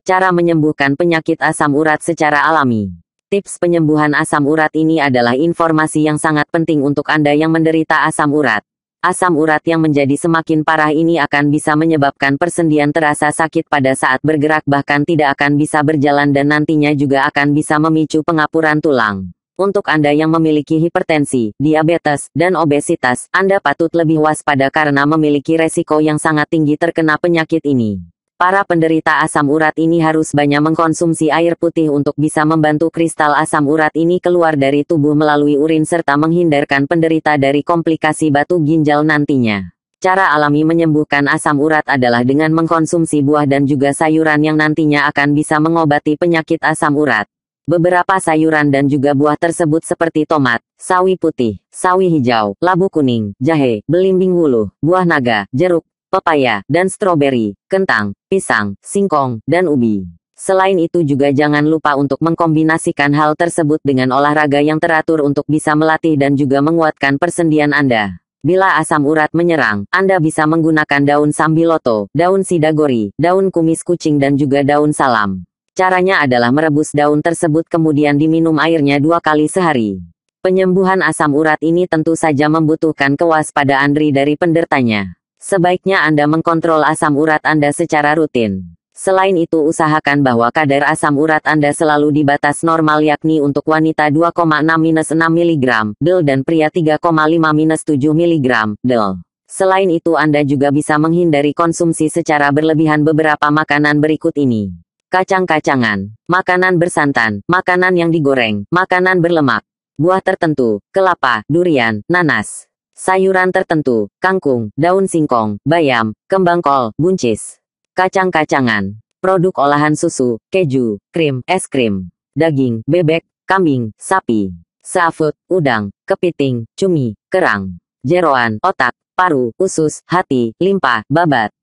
Cara menyembuhkan penyakit asam urat secara alami. Tips penyembuhan asam urat ini adalah informasi yang sangat penting untuk Anda yang menderita asam urat. Asam urat yang menjadi semakin parah ini akan bisa menyebabkan persendian terasa sakit pada saat bergerak bahkan tidak akan bisa berjalan dan nantinya juga akan bisa memicu pengapuran tulang. Untuk Anda yang memiliki hipertensi, diabetes, dan obesitas, Anda patut lebih waspada karena memiliki resiko yang sangat tinggi terkena penyakit ini. Para penderita asam urat ini harus banyak mengkonsumsi air putih untuk bisa membantu kristal asam urat ini keluar dari tubuh melalui urin serta menghindarkan penderita dari komplikasi batu ginjal nantinya. Cara alami menyembuhkan asam urat adalah dengan mengkonsumsi buah dan juga sayuran yang nantinya akan bisa mengobati penyakit asam urat. Beberapa sayuran dan juga buah tersebut seperti tomat, sawi putih, sawi hijau, labu kuning, jahe, belimbing wuluh, buah naga, jeruk, pepaya, dan stroberi, kentang, pisang, singkong, dan ubi. Selain itu juga jangan lupa untuk mengkombinasikan hal tersebut dengan olahraga yang teratur untuk bisa melatih dan juga menguatkan persendian Anda. Bila asam urat menyerang, Anda bisa menggunakan daun sambiloto, daun sidagori, daun kumis kucing dan juga daun salam. Caranya adalah merebus daun tersebut kemudian diminum airnya dua kali sehari. Penyembuhan asam urat ini tentu saja membutuhkan kewaspadaan dari penderitanya. Sebaiknya Anda mengkontrol asam urat Anda secara rutin. Selain itu usahakan bahwa kadar asam urat Anda selalu di batas normal yakni untuk wanita 2,6-6 mg del dan pria 3,5-7 mg del. Selain itu Anda juga bisa menghindari konsumsi secara berlebihan beberapa makanan berikut ini. Kacang-kacangan, makanan bersantan, makanan yang digoreng, makanan berlemak, buah tertentu, kelapa, durian, nanas, sayuran tertentu, kangkung, daun singkong, bayam, kembang kol, buncis, kacang-kacangan, produk olahan susu, keju, krim, es krim, daging, bebek, kambing, sapi, seafood, udang, kepiting, cumi, kerang, jeroan, otak, paru, usus, hati, limpa, babat.